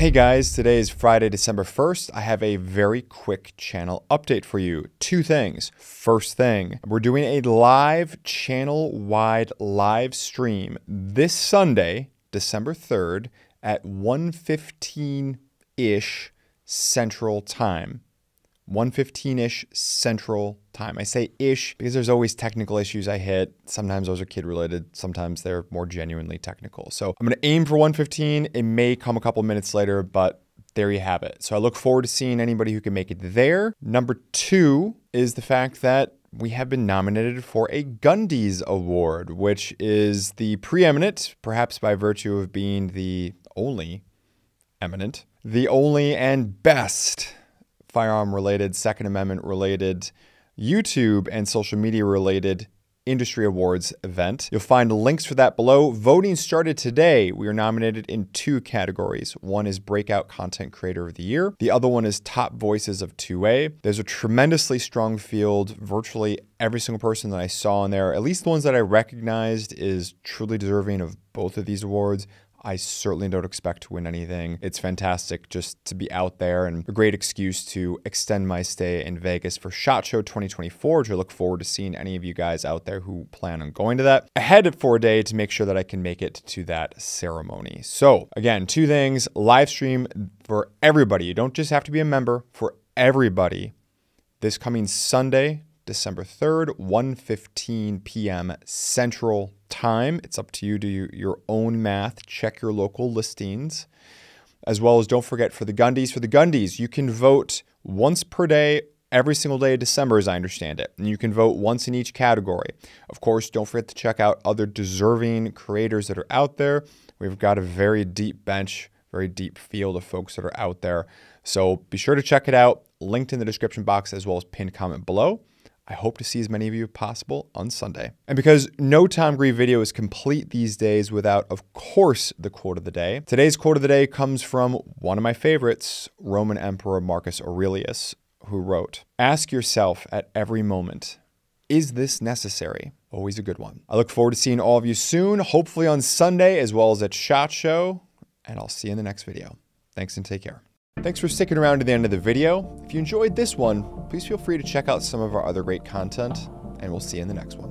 Hey guys, today is Friday, December 1st. I have a very quick channel update for you. Two things. First thing, we're doing a live channel wide live stream this Sunday, December 3rd at 1:15 ish Central Time. 115-ish central time. I say ish because there's always technical issues I hit. Sometimes those are kid related, sometimes they're more genuinely technical. So I'm gonna aim for 115. It may come a couple minutes later, but there you have it. So I look forward to seeing anybody who can make it there. Number two is the fact that we have been nominated for a Gundy's Award, which is the preeminent, perhaps by virtue of being the only eminent, the only and best firearm related, Second Amendment related, YouTube and social media related industry awards event. You'll find links for that below. Voting started today. We are nominated in two categories. One is Breakout Content Creator of the Year. The other one is Top Voices of 2A. There's a tremendously strong field. Virtually every single person that I saw in there, at least the ones that I recognized, is truly deserving of both of these awards. I certainly don't expect to win anything. It's fantastic just to be out there and a great excuse to extend my stay in Vegas for SHOT Show 2024, which I look forward to seeing any of you guys out there who plan on going to that ahead for a day to make sure that I can make it to that ceremony. So, again, two things live stream for everybody. You don't just have to be a member, for everybody. This coming Sunday, December 3rd, 1:15 p.m. Central Time. It's up to you to do your own math, check your local listings. As well as don't forget for the Gundies, for the Gundies, you can vote once per day every single day of December, as I understand it. And you can vote once in each category. Of course, don't forget to check out other deserving creators that are out there. We've got a very deep bench, very deep field of folks that are out there. So be sure to check it out, linked in the description box as well as pinned comment below. I hope to see as many of you as possible on Sunday. And because no Tom Grieve video is complete these days without, of course, the quote of the day, today's quote of the day comes from one of my favorites, Roman Emperor Marcus Aurelius, who wrote, Ask yourself at every moment, is this necessary? Always a good one. I look forward to seeing all of you soon, hopefully on Sunday, as well as at SHOT Show, and I'll see you in the next video. Thanks and take care. Thanks for sticking around to the end of the video. If you enjoyed this one, please feel free to check out some of our other great content, and we'll see you in the next one.